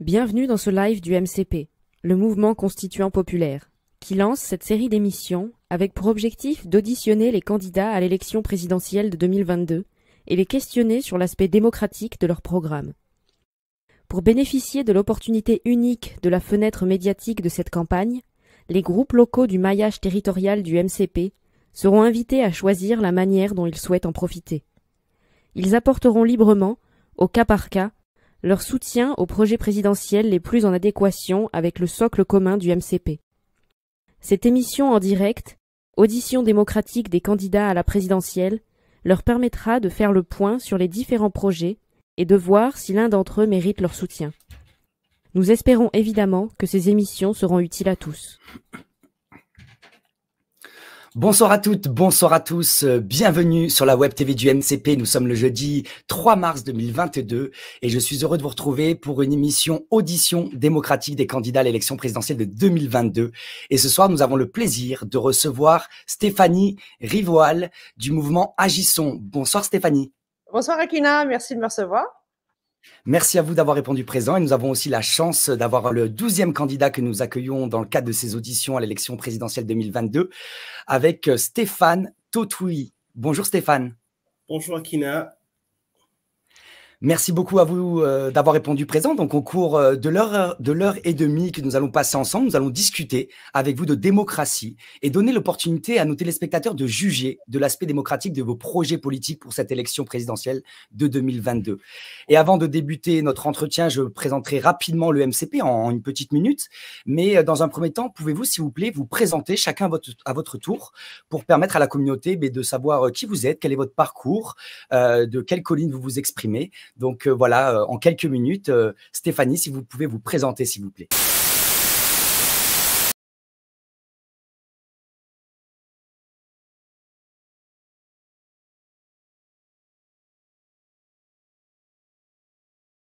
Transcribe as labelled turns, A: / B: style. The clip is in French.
A: Bienvenue dans ce live du MCP, le mouvement constituant populaire, qui lance cette série d'émissions avec pour objectif d'auditionner les candidats à l'élection présidentielle de 2022 et les questionner sur l'aspect démocratique de leur programme. Pour bénéficier de l'opportunité unique de la fenêtre médiatique de cette campagne, les groupes locaux du maillage territorial du MCP seront invités à choisir la manière dont ils souhaitent en profiter. Ils apporteront librement, au cas par cas, leur soutien aux projets présidentiels les plus en adéquation avec le socle commun du MCP. Cette émission en direct, audition démocratique des candidats à la présidentielle, leur permettra de faire le point sur les différents projets et de voir si l'un d'entre eux mérite leur soutien. Nous espérons évidemment que ces émissions seront utiles à tous.
B: Bonsoir à toutes, bonsoir à tous, euh, bienvenue sur la web TV du MCP. Nous sommes le jeudi 3 mars 2022 et je suis heureux de vous retrouver pour une émission audition démocratique des candidats à l'élection présidentielle de 2022. Et ce soir, nous avons le plaisir de recevoir Stéphanie Rivoal du mouvement Agissons. Bonsoir Stéphanie.
A: Bonsoir Akina, merci de me recevoir.
B: Merci à vous d'avoir répondu présent et nous avons aussi la chance d'avoir le douzième candidat que nous accueillons dans le cadre de ces auditions à l'élection présidentielle 2022 avec euh, Stéphane Totoui. Bonjour Stéphane. Bonjour Akina, Merci beaucoup à vous euh, d'avoir répondu présent. Donc, au cours euh, de l'heure de l'heure et demie que nous allons passer ensemble, nous allons discuter avec vous de démocratie et donner l'opportunité à nos téléspectateurs de juger de l'aspect démocratique de vos projets politiques pour cette élection présidentielle de 2022. Et avant de débuter notre entretien, je présenterai rapidement le MCP en, une petite minute. Mais euh, dans un premier temps, pouvez-vous, s'il vous plaît, vous présenter chacun à votre, tour pour permettre à la communauté de savoir qui vous êtes, quel est votre parcours, de quelle colline vous vous exprimez. Donc euh, voilà, euh, en quelques minutes, euh, Stéphanie, si vous pouvez vous présenter, s'il vous plaît.